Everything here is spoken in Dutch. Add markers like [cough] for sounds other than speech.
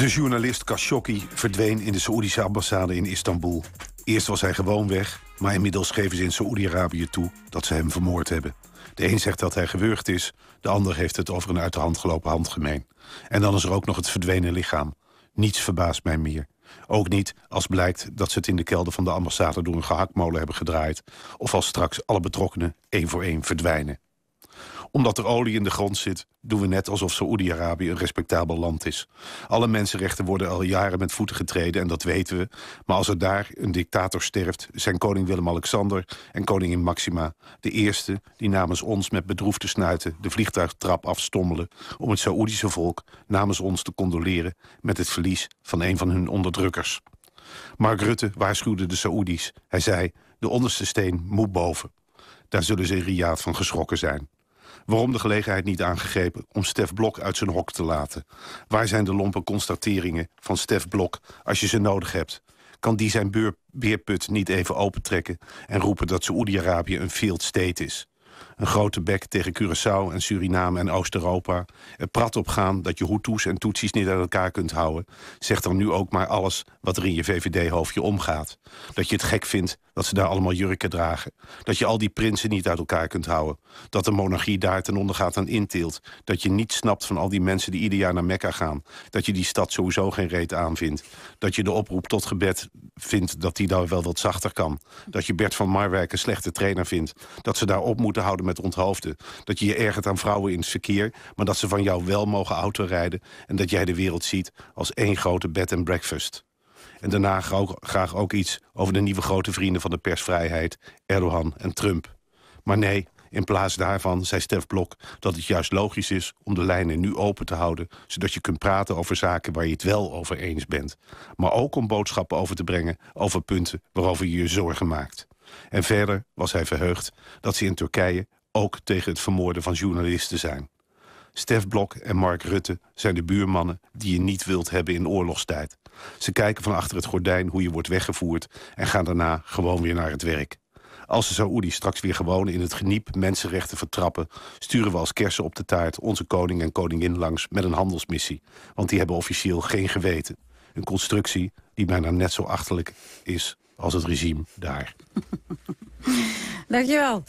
De journalist Khashoggi verdween in de Saoedische ambassade in Istanbul. Eerst was hij gewoon weg, maar inmiddels geven ze in Saoedi-Arabië toe dat ze hem vermoord hebben. De een zegt dat hij gewurgd is, de ander heeft het over een uit de hand gelopen handgemeen. En dan is er ook nog het verdwenen lichaam. Niets verbaast mij meer. Ook niet als blijkt dat ze het in de kelder van de ambassade door een gehaktmolen hebben gedraaid... of als straks alle betrokkenen één voor één verdwijnen omdat er olie in de grond zit, doen we net alsof Saoedi-Arabië een respectabel land is. Alle mensenrechten worden al jaren met voeten getreden en dat weten we. Maar als er daar een dictator sterft, zijn koning Willem-Alexander en koningin Maxima de eerste die namens ons met bedroefde snuiten de vliegtuigtrap afstommelen om het Saoedische volk namens ons te condoleren met het verlies van een van hun onderdrukkers. Mark Rutte waarschuwde de Saoedi's. Hij zei, de onderste steen moet boven. Daar zullen ze in Riyadh van geschrokken zijn. Waarom de gelegenheid niet aangegrepen om Stef Blok uit zijn hok te laten? Waar zijn de lompe constateringen van Stef Blok als je ze nodig hebt? Kan die zijn beerput niet even opentrekken en roepen dat Saoedi-Arabië een field state is? een grote bek tegen Curaçao en Suriname en Oost-Europa. Er prat op gaan dat je Hutus en Tutsis niet uit elkaar kunt houden. Zeg dan nu ook maar alles wat er in je VVD-hoofdje omgaat. Dat je het gek vindt dat ze daar allemaal jurken dragen. Dat je al die prinsen niet uit elkaar kunt houden. Dat de monarchie daar ten onder gaat aan inteelt. Dat je niet snapt van al die mensen die ieder jaar naar Mekka gaan. Dat je die stad sowieso geen reet aanvindt. Dat je de oproep tot gebed vindt dat die daar wel wat zachter kan. Dat je Bert van Marwijk een slechte trainer vindt. Dat ze daar op moeten houden met onthoofden. Dat je je ergert aan vrouwen in het verkeer... maar dat ze van jou wel mogen autorijden... en dat jij de wereld ziet als één grote bed and breakfast. En daarna graag ook iets over de nieuwe grote vrienden van de persvrijheid... Erdogan en Trump. Maar nee, in plaats daarvan zei Stef Blok dat het juist logisch is om de lijnen nu open te houden... zodat je kunt praten over zaken waar je het wel over eens bent. Maar ook om boodschappen over te brengen over punten waarover je je zorgen maakt. En verder was hij verheugd dat ze in Turkije ook tegen het vermoorden van journalisten zijn. Stef Blok en Mark Rutte zijn de buurmannen die je niet wilt hebben in oorlogstijd. Ze kijken van achter het gordijn hoe je wordt weggevoerd en gaan daarna gewoon weer naar het werk. Als de Saoedi straks weer gewoon in het geniep mensenrechten vertrappen... sturen we als kersen op de taart onze koning en koningin langs met een handelsmissie. Want die hebben officieel geen geweten. Een constructie die bijna net zo achterlijk is als het regime daar. [laughs] Dankjewel.